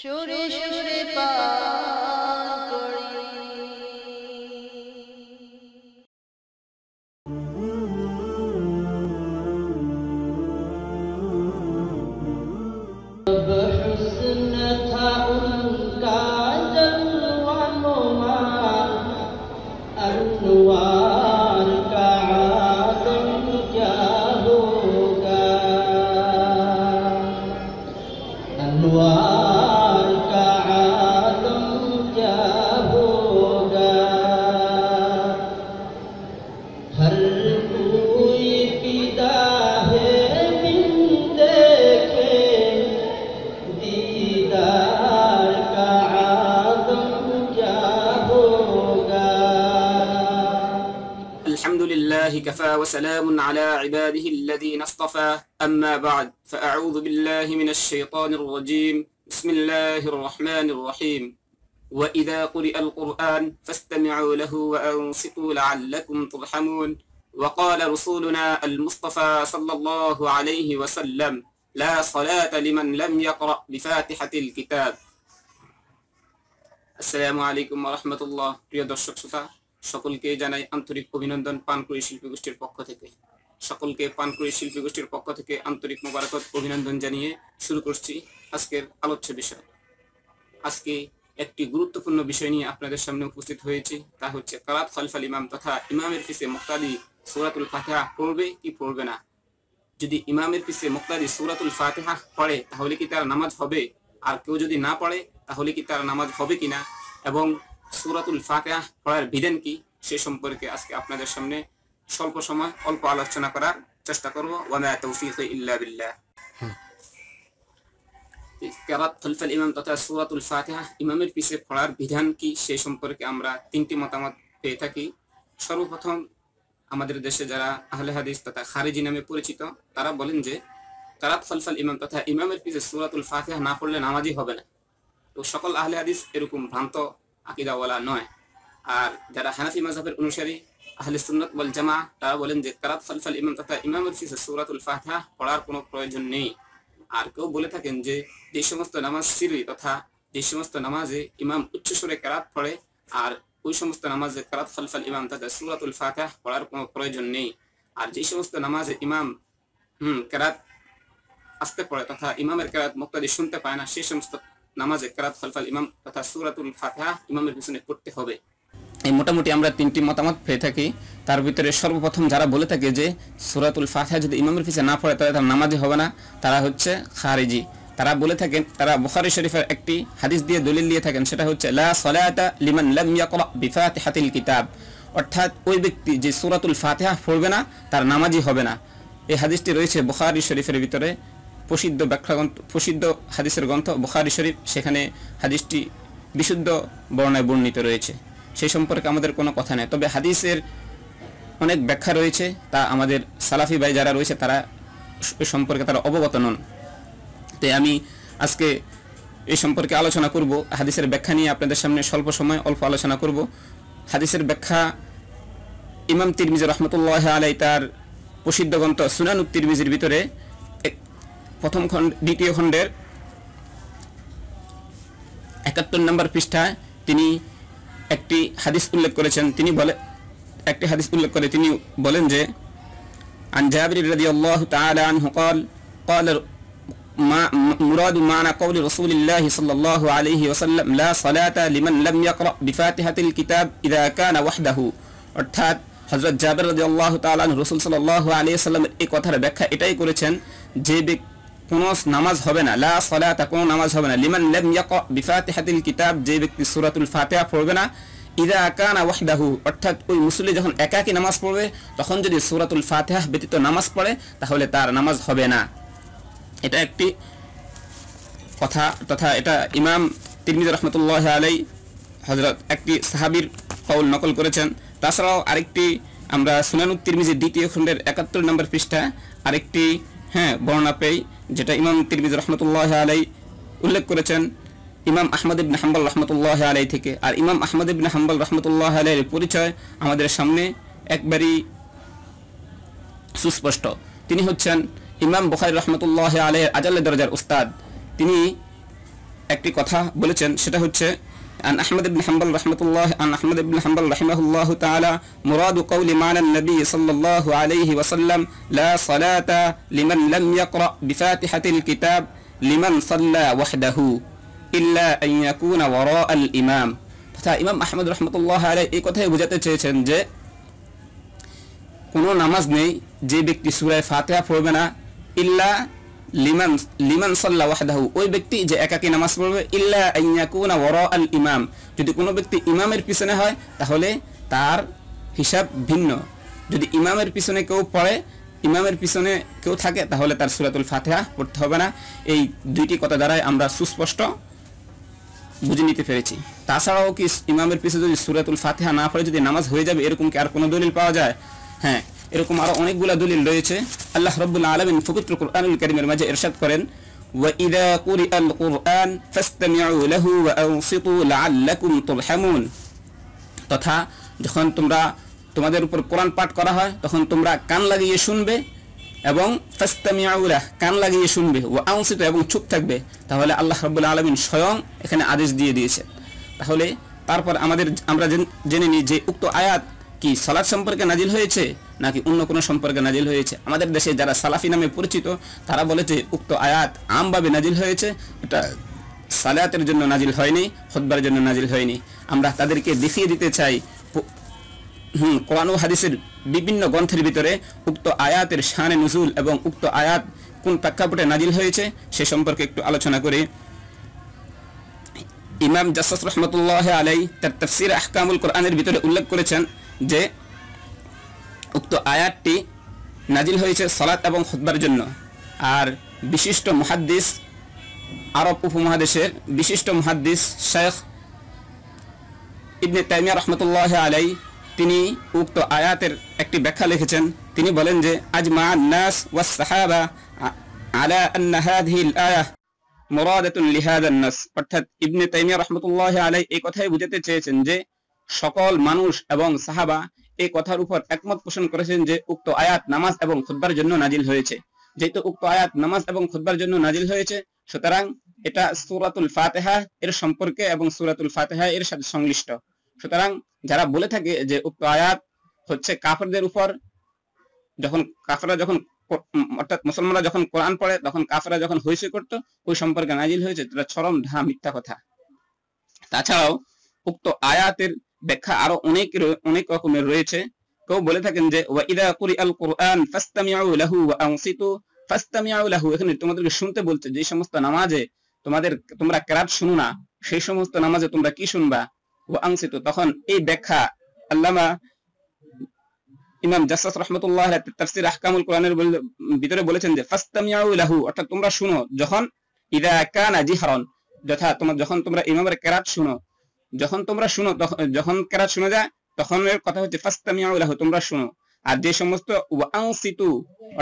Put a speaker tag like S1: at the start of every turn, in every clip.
S1: সুরে সুরে পা لله كفى وسلام على عباده الذين اصطفى أما بعد فأعوذ بالله من الشيطان الرجيم بسم الله الرحمن الرحيم وإذا قرئ القرآن فاستمعوا له وأنصتوا لعلكم ترحمون وقال رسولنا المصطفى صلى الله عليه وسلم لا صلاة لمن لم يقرأ بفاتحة الكتاب السلام عليكم ورحمة الله رياض দর্শক সকলকে জানাই আন্তরিক অভিনন্দন পানকুড়ি শিল্পী গোষ্ঠীর পক্ষ থেকে সকলকে পানকুড়ি শিল্পী গোষ্ঠীর পক্ষ থেকে আন্তরিক মোবারকত অভিনন্দন জানিয়ে শুরু করছি আজকের আলোচ্য বিষয় আজকে একটি গুরুত্বপূর্ণ বিষয় নিয়ে আপনাদের সামনে উপস্থিত হয়েছে তা হচ্ছে কালাত খালিফাল ইমাম তথা ইমামের পিছিয়ে মোক্তাদি সৌরাতুল ফাতেহা পড়বে কি পড়বে না যদি ইমামের পিছিয়ে মোক্তাদি সৌরাতুল ফাতেহা পড়ে তাহলে কি তার নামাজ হবে আর কেউ যদি না পড়ে তাহলে কি তার নামাজ হবে কিনা এবং সুরাতুল ফাতেহা পড়ার বিধান কি সে সম্পর্কে আজকে আপনাদের সামনে স্বল্প সময় অল্প আলোচনা করার চেষ্টা করবো ইল্লা সর্বপ্রথম আমাদের দেশে যারা তথা খারিজি নামে পরিচিত তারা বলেন যে ইমাম তথা ইমামের সুরাতুল ফাতেহা না পড়লে নামাজই হবে না তো সকল আহলে হাদিস এরকম ভ্রান্ত আকিদাওয়ালা নয় আর যারা হানাফি মাজাবের অনুসারী আহলে সুন্নত বল জামা তারা বলেন যে কারাত ফালফাল ইমাম তথা ইমাম সুরাতুল ফাহা পড়ার কোনো প্রয়োজন নেই আর কেউ বলে থাকেন যে যে সমস্ত নামাজ সিরি তথা যে সমস্ত নামাজে ইমাম উচ্চ সুরে কারাত পড়ে আর ওই সমস্ত নামাজে কারাত ফালফাল ইমাম তথা সুরাতুল ফাহা পড়ার কোনো প্রয়োজন নেই আর যে সমস্ত নামাজে ইমাম হম কারাত আসতে পড়ে তথা ইমামের কারাত মুক্তাদি শুনতে পায় না সেই সমস্ত নামাজে কারাত ফলফাল ইমাম তথা সুরাতুল ফাতহা ইমামের পিছনে পড়তে হবে এই মোটামুটি আমরা তিনটি মতামত পেয়ে থাকি তার ভিতরে সর্বপ্রথম যারা বলে থাকে যে সুরাতুল ফাতহা যদি ইমামের পিছনে না পড়ে তাহলে তার নামাজি হবে না তারা হচ্ছে খারিজি তারা বলে থাকেন তারা বুখারি শরীফের একটি হাদিস দিয়ে দলিল দিয়ে থাকেন সেটা হচ্ছে লা সলায়াতা লিমান লাম ইয়াকরা বিফাতিহাতিল কিতাব অর্থাৎ ওই ব্যক্তি যে সুরাতুল ফাতিহা পড়বে না তার নামাজি হবে না এই হাদিসটি রয়েছে বুখারি শরীফের ভিতরে প্রসিদ্ধ ব্যাখ্যা প্রসিদ্ধ হাদিসের গ্রন্থ বোখারি শরীফ সেখানে হাদিসটি বিশুদ্ধ বর্ণায় বর্ণিত রয়েছে সেই সম্পর্কে আমাদের কোনো কথা নেই তবে হাদিসের অনেক ব্যাখ্যা রয়েছে তা আমাদের সালাফি ভাই যারা রয়েছে তারা সম্পর্কে তারা অবগত নন তাই আমি আজকে এই সম্পর্কে আলোচনা করব হাদিসের ব্যাখ্যা নিয়ে আপনাদের সামনে স্বল্প সময় অল্প আলোচনা করব হাদিসের ব্যাখ্যা ইমাম তিরমিজ রহমতুল্লাহ আলাই তার প্রসিদ্ধ গ্রন্থ সুনানু তিরমিজির ভিতরে প্রথম খণ্ড দ্বিতীয় খণ্ডের একাত্তর নম্বর পৃষ্ঠায় তিনি একটি হাদিস উল্লেখ করেছেন তিনি বলে একটি হাদিস উল্লেখ করে তিনি বলেন যে عن جابر আল্লাহ الله تعالى عنه قال قال ما مراد معنى قول رسول الله صلى الله عليه وسلم لا صلاة لمن لم يقرأ بفاتحة الكتاب إذا كان وحده অর্থাৎ হজরত জাবের রাজি আল্লাহ তালান রসুল সাল্লাহ আলিয়া সাল্লামের এই কথার ব্যাখ্যা এটাই করেছেন যে ব্যক্তি কোনো নামাজ হবে না লা সলাতা কোনো নামাজ হবে না লিমান লাম ইয়াকা বিফাতিহাতিল কিতাব যে ব্যক্তি সূরাতুল ফাতিহা পড়বে না ইদা আকানা ওয়াহদাহু অর্থাৎ ওই মুসল্লি যখন একাকি নামাজ পড়বে তখন যদি সূরাতুল ফাতিহা ব্যতীত নামাজ পড়ে তাহলে তার নামাজ হবে না এটা একটি কথা তথা এটা ইমাম তিরমিজ রহমতুল্লাহ আলাই হজরত একটি সাহাবির কৌল নকল করেছেন তাছাড়াও আরেকটি আমরা সুনানুত্তির মিজের দ্বিতীয় খণ্ডের একাত্তর নম্বর পৃষ্ঠা আরেকটি হ্যাঁ বর্ণনা পেয়ে যেটা ইমাম তিরমিজ রহমতুল্লাহ আলাই উল্লেখ করেছেন ইমাম আহমদ ইবিন হাম্বাল রহমতুল্লাহ আলাই থেকে আর ইমাম আহমদ ইবিন হাম্বাল রহমতুল্লাহ আলাইয়ের পরিচয় আমাদের সামনে একবারই সুস্পষ্ট তিনি হচ্ছেন ইমাম বখারি রহমতুল্লাহ আলাইয়ের আজাল্লা দরজার উস্তাদ তিনি একটি কথা বলেছেন সেটা হচ্ছে عن أحمد بن حنبل رحمة الله عن أحمد بن حنبل رحمه الله تعالى مراد قول معنى النبي صلى الله عليه وسلم لا صلاة لمن لم يقرأ بفاتحة الكتاب لمن صلى وحده إلا أن يكون وراء الإمام তথা أحمد رحمة الله عليه এই কথাই বোঝাতে চেয়েছেন যে কোনো নামাজ নেই যে ব্যক্তি সুরায় ফাতেহা পড়বে না ইল্লা লিমান লিমান সাল্লা ওয়াহদাহু ওই ব্যক্তি যে একাকী নামাজ পড়বে ইল্লা আইয়াকুনা ওয়ারা আল ইমাম যদি কোনো ব্যক্তি ইমামের পিছনে হয় তাহলে তার হিসাব ভিন্ন যদি ইমামের পিছনে কেউ পড়ে ইমামের পিছনে কেউ থাকে তাহলে তার সুরাতুল ফাতেহা পড়তে হবে না এই দুইটি কথা দ্বারাই আমরা সুস্পষ্ট বুঝে নিতে পেরেছি তাছাড়াও কি ইমামের পিছনে যদি সুরাতুল ফাতেহা না পড়ে যদি নামাজ হয়ে যাবে এরকম কি আর কোনো দলিল পাওয়া যায় হ্যাঁ এরকম আরো অনেকগুলা দলিল রয়েছে আল্লাহ রব্বুল আলমিন ফকির কুরআনুল করিমের মাঝে ইরশাদ করেন وإذا قرئ القرآن فاستمعوا له وأنصتوا لعلكم ترحمون তথা যখন তোমরা তোমাদের উপর কোরআন পাঠ করা হয় তখন তোমরা কান লাগিয়ে শুনবে এবং ফাস্তামিয়াউলা কান লাগিয়ে শুনবে ও আউসিত এবং চুপ থাকবে তাহলে আল্লাহ রাবুল্লা আলমিন স্বয়ং এখানে আদেশ দিয়ে দিয়েছে তাহলে তারপর আমাদের আমরা জেনে নিই যে উক্ত আয়াত কি সালাদ সম্পর্কে নাজিল হয়েছে নাকি অন্য কোনো সম্পর্কে নাজিল হয়েছে আমাদের দেশে যারা সালাফি নামে পরিচিত তারা বলেছে উক্ত আয়াত আমভাবে নাজিল হয়েছে এটা সালায়াতের জন্য নাজিল হয়নি হতবার জন্য নাজিল হয়নি আমরা তাদেরকে দেখিয়ে দিতে চাই হুম কোরআন হাদিসের বিভিন্ন গ্রন্থের ভিতরে উক্ত আয়াতের শানে নজুল এবং উক্ত আয়াত কোন প্রেক্ষাপটে নাজিল হয়েছে সে সম্পর্কে একটু আলোচনা করে ইমাম জাসাস রহমতুল্লাহ আলাই তার তফসির আহকামুল কোরআনের ভিতরে উল্লেখ করেছেন যে উক্ত আয়াতটি নাজিল হয়েছে সালাত এবং খুদ্বার জন্য আর বিশিষ্ট মহাদ্দিস আরব উপমহাদেশের বিশিষ্ট মহাদ্দিস শেখ ইবনে তাইমিয়া রহমতুল্লাহ আলাই তিনি উক্ত আয়াতের একটি ব্যাখ্যা লিখেছেন তিনি বলেন যে আজমা নাস ওয়া সাহাবা আলা আন্না হাদিহি আল আয়াহ মুরাদাতুন লিহাদান নাস অর্থাৎ ইবনে তাইমিয়া রহমতুল্লাহ আলাই এই কথাই বুঝাতে চেয়েছেন যে সকল মানুষ এবং সাহাবা এই কথার উপর একমত পোষণ করেছেন যে উক্ত আয়াত নামাজ এবং খুদ্বার জন্য নাজিল হয়েছে যেহেতু উক্ত আয়াত নামাজ এবং খুদ্বার জন্য নাজিল হয়েছে সুতরাং এটা সুরাতুল ফাতেহা এর সম্পর্কে এবং সুরাতুল ফাতেহা এর সাথে সংশ্লিষ্ট সুতরাং যারা বলে থাকে যে উক্ত আয়াত হচ্ছে কাফরদের উপর যখন কাফরা যখন অর্থাৎ মুসলমানরা যখন কোরআন পড়ে তখন কাফরা যখন হইসে করত ওই সম্পর্কে নাজিল হয়েছে চরম ঢা মিথ্যা কথা তাছাড়াও উক্ত আয়াতের ব্যাখ্যা আরো অনেক অনেক রকমের রয়েছে কেউ বলে থাকেন যে ওয়াইদা কুরি আল কোরআন ফাস্তামিয়াউ লাহু ওয়া আনসিতু ফাস্তামিয়াউ লাহু এখানে তোমাদেরকে শুনতে বলছে যে সমস্ত নামাজে তোমাদের তোমরা কেরাত শুনো না সেই সমস্ত নামাজে তোমরা কি শুনবা ও আংসিত তখন এই ব্যাখ্যা আল্লামা ইমাম জাসাস রহমতুল্লাহ তাফসির আহকামুল কোরআনের ভিতরে বলেছেন যে ফাস্তামিয়াউ লাহু অর্থাৎ তোমরা শুনো যখন ইদা কানা জিহরন যথা তোমরা যখন তোমরা ইমামের কেরাত শুনো যখন তোমরা শুনো যখন কেরাত শোনা যায় তখন এর কথা হচ্ছে ফাস্তামিয়াউ তোমরা শুনো আর যে সমস্ত ওয়াংসিতু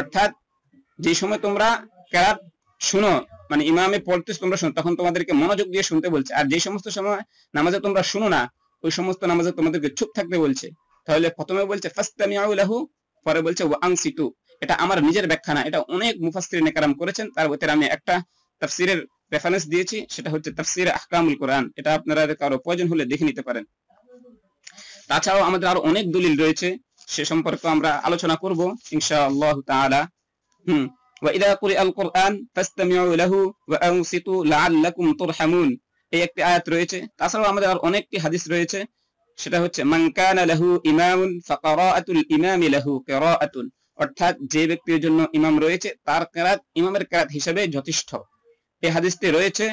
S1: অর্থাৎ যে সময় তোমরা কেরাত শুনো মানে ইমামে পড়তে তোমরা শুনো তখন তোমাদেরকে মনোযোগ দিয়ে শুনতে বলছে আর যে সমস্ত সময় নামাজে তোমরা শুনো না ওই সমস্ত নামাজে তোমাদেরকে চুপ থাকতে বলছে তাহলে প্রথমে বলছে ফাস্তামিয়াউলাহু পরে বলছে ওয়াংসিতু এটা আমার নিজের ব্যাখ্যা না এটা অনেক মুফাসসিরিন কারাম করেছেন তার ভিতরে আমি একটা তাফসীরের রেফারেন্স দিয়েছি সেটা হচ্ছে তাফসির আহকামুল কোরআন এটা আপনারা কারো প্রয়োজন হলে দেখে নিতে পারেন তাছাড়াও আমাদের আরো অনেক দলিল রয়েছে সে সম্পর্কে আমরা আলোচনা করব ইনশাআল্লাহ তাআলা হুম এই একটি আয়াত রয়েছে তাছাড়াও আমাদের আর অনেকটি হাদিস রয়েছে সেটা হচ্ছে মান কানা লাহু ইমামুন ফাকারাতুল ইমামি লাহু কিরাআতুন অর্থাৎ যে ব্যক্তির জন্য ইমাম রয়েছে তার কেরাত ইমামের কেরাত হিসেবে যথেষ্ট এই হাদিসটি রয়েছে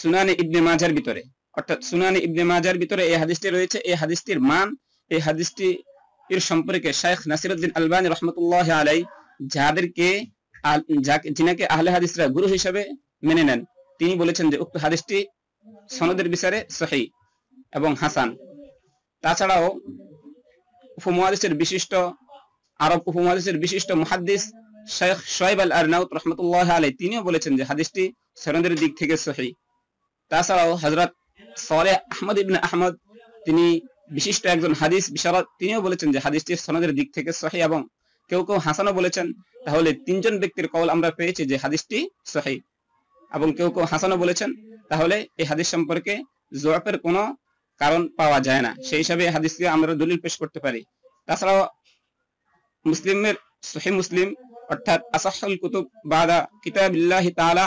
S1: সুনানি ইবনে মাজার ভিতরে অর্থাৎ সুনানি ইবনে মাজার ভিতরে এই হাদিসটি রয়েছে এই হাদিসটির মান এই হাদিসটি এর সম্পর্কে শেখ নাসিরুদ্দিন আলবানী রহমতুল্লাহ আলাই যাদেরকে যিনাকে আহলে হাদিসরা গুরু হিসেবে মেনে নেন তিনি বলেছেন যে উক্ত হাদিসটি সনদের বিচারে সহি এবং হাসান তাছাড়াও উপমহাদেশের বিশিষ্ট আরব উপমহাদেশের বিশিষ্ট মহাদ্দিস শেখ আল রহমতুল্লাহ আলাই তিনিও বলেছেন যে হাদিসটি সনদের দিক থেকে সহি তাছাড়াও হজরত আহমদ ইবিন আহমদ তিনি বিশিষ্ট একজন হাদিস বিশারদ তিনিও বলেছেন যে সনদের দিক থেকে সহি এবং কেউ কেউ হাসানও বলেছেন তাহলে তিনজন ব্যক্তির কল আমরা পেয়েছি যে হাদিসটি সহি এবং কেউ কেউ হাসানো বলেছেন তাহলে এই হাদিস সম্পর্কে জোয়াপের কোনো কারণ পাওয়া যায় না সেই হিসাবে হাদিসকে আমরা দলিল পেশ করতে পারি তাছাড়াও মুসলিমের সহি মুসলিম অর্থাৎ আসাহুল কুতুব বাদা কিতাব তাআলা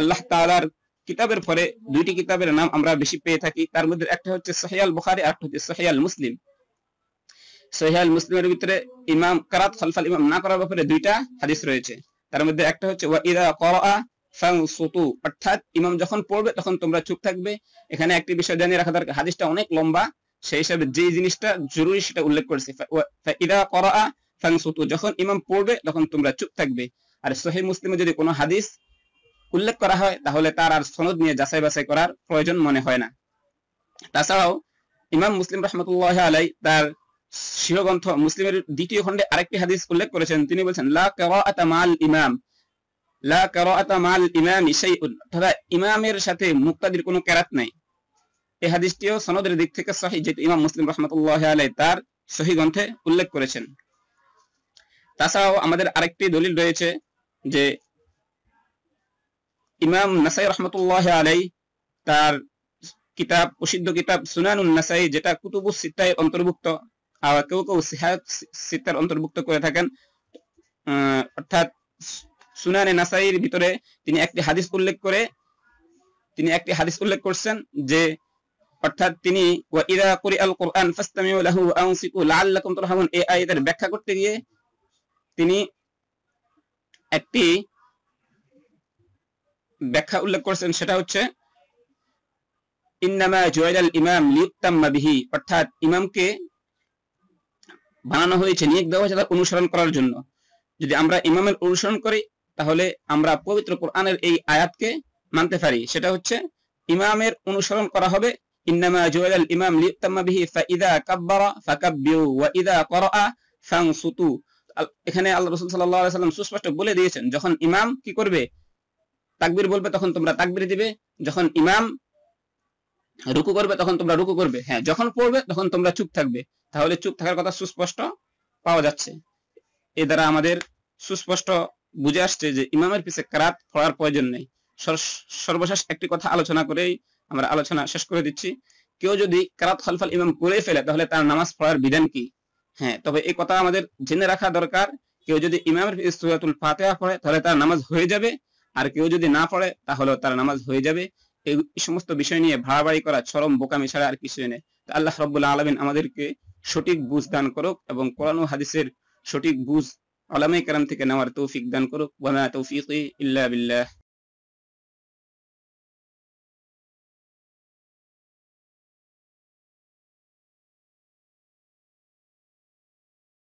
S1: আল্লাহ তালার কিতাবের পরে দুইটি কিতাবের নাম আমরা বেশি পেয়ে থাকি তার মধ্যে একটা হচ্ছে সহিয়াল বুখারি আর একটা হচ্ছে সহিয়াল মুসলিম সহিয়াল মুসলিমের ভিতরে ইমাম কারাত খালফাল ইমাম না করার ব্যাপারে দুইটা হাদিস রয়েছে তার মধ্যে একটা হচ্ছে ওয়া করা ফাংসুতু অর্থাৎ ইমাম যখন পড়বে তখন তোমরা চুপ থাকবে এখানে একটি বিষয় জানিয়ে রাখা দরকার হাদিসটা অনেক লম্বা সেই হিসাবে যে জিনিসটা জরুরি সেটা উল্লেখ করেছে ইদা করা ফাংসুতু যখন ইমাম পড়বে তখন তোমরা চুপ থাকবে আর সহি মুসলিমে যদি কোনো হাদিস উল্লেখ করা হয় তাহলে তার আর সনদ নিয়ে যাচাই বাছাই করার প্রয়োজন মনে হয় না তাছাড়াও ইমাম মুসলিম রহমতুল্লাহ আলাই তার শিরগ্রন্থ মুসলিমের দ্বিতীয় খণ্ডে আরেকটি হাদিস উল্লেখ করেছেন তিনি বলছেন লা কারাআতা মাল ইমাম লা কারাআতা মাল ইমাম শাইউন অর্থাৎ ইমামের সাথে মুক্তাদির কোনো কেরাত নাই এই হাদিসটিও সনদের দিক থেকে সহি যেটি ইমাম মুসলিম রহমতুল্লাহ আলাই তার সহি গ্রন্থে উল্লেখ করেছেন তাছাড়াও আমাদের আরেকটি দলিল রয়েছে যে ইমাম নাসাই রহমতুল্লাহ আলাই তার কিতাব প্রসিদ্ধ কিতাব সুনানুল নাসাই যেটা কুতুবু সিতায় অন্তর্ভুক্ত আর কেউ কেউ সিহাত সিত্তার অন্তর্ভুক্ত করে থাকেন অর্থাৎ সুনানে নাসাইয়ের ভিতরে তিনি একটি হাদিস উল্লেখ করে তিনি একটি হাদিস উল্লেখ করছেন যে অর্থাৎ তিনি ওয়া ইদা কুরি আল কোরআন ফাস্তামিউ লাহু আনসিকু লাআল্লাকুম তুরহামুন এই আয়াতের ব্যাখ্যা করতে গিয়ে তিনি একটি ব্যাখ্যা উল্লেখ করেছেন সেটা হচ্ছে ইন্নামা জয়দাল ইমাম লিউত্তাম্মা বিহি অর্থাৎ ইমামকে বানানো হয়েছে নিয়োগ দেওয়া হয়েছে অনুসরণ করার জন্য যদি আমরা ইমামের অনুসরণ করি তাহলে আমরা পবিত্র কোরআনের এই আয়াতকে মানতে পারি সেটা হচ্ছে ইমামের অনুসরণ করা হবে ইন্নামা জয়দাল ইমাম লিউত্তাম্মা বিহি ইদা কাব্বারা ফা কাব্বিউ ওয়া ইদা ক্বরা ফানসুতু এখানে আল্লাহ রসুল সাল্লাম সুস্পষ্ট বলে দিয়েছেন যখন ইমাম কি করবে তাকবির বলবে তখন তোমরা তাকবির দিবে যখন ইমাম রুকু করবে তখন তোমরা রুকু করবে হ্যাঁ যখন পড়বে তখন তোমরা চুপ থাকবে তাহলে চুপ থাকার কথা সুস্পষ্ট পাওয়া যাচ্ছে এ দ্বারা আমাদের সুস্পষ্ট বুঝে আসছে যে ইমামের পিছে কারাত পড়ার প্রয়োজন নেই সর্বশেষ একটি কথা আলোচনা করেই আমরা আলোচনা শেষ করে দিচ্ছি কেউ যদি কারাত খালফাল ইমাম করে ফেলে তাহলে তার নামাজ পড়ার বিধান কি হ্যাঁ তবে এই কথা আমাদের জেনে রাখা দরকার কেউ যদি ইমামের সুরাতুল ফাতেহা পড়ে তাহলে তার নামাজ হয়ে যাবে আর কেউ যদি না পড়ে তাহলে তার নামাজ হয়ে যাবে এই সমস্ত বিষয় নিয়ে ভাড়াবাড়ি করা চরম বোকামি ছাড়া আর কিছুই নেই আল্লাহ রব্বুল্লাহ আলমিন আমাদেরকে সঠিক বুঝ দান করুক এবং কোরআন হাদিসের সঠিক বুঝ আলামে কালাম থেকে নেওয়ার তৌফিক দান করুক ওয়ামা তৌফিক ইল্লা বিল্লাহ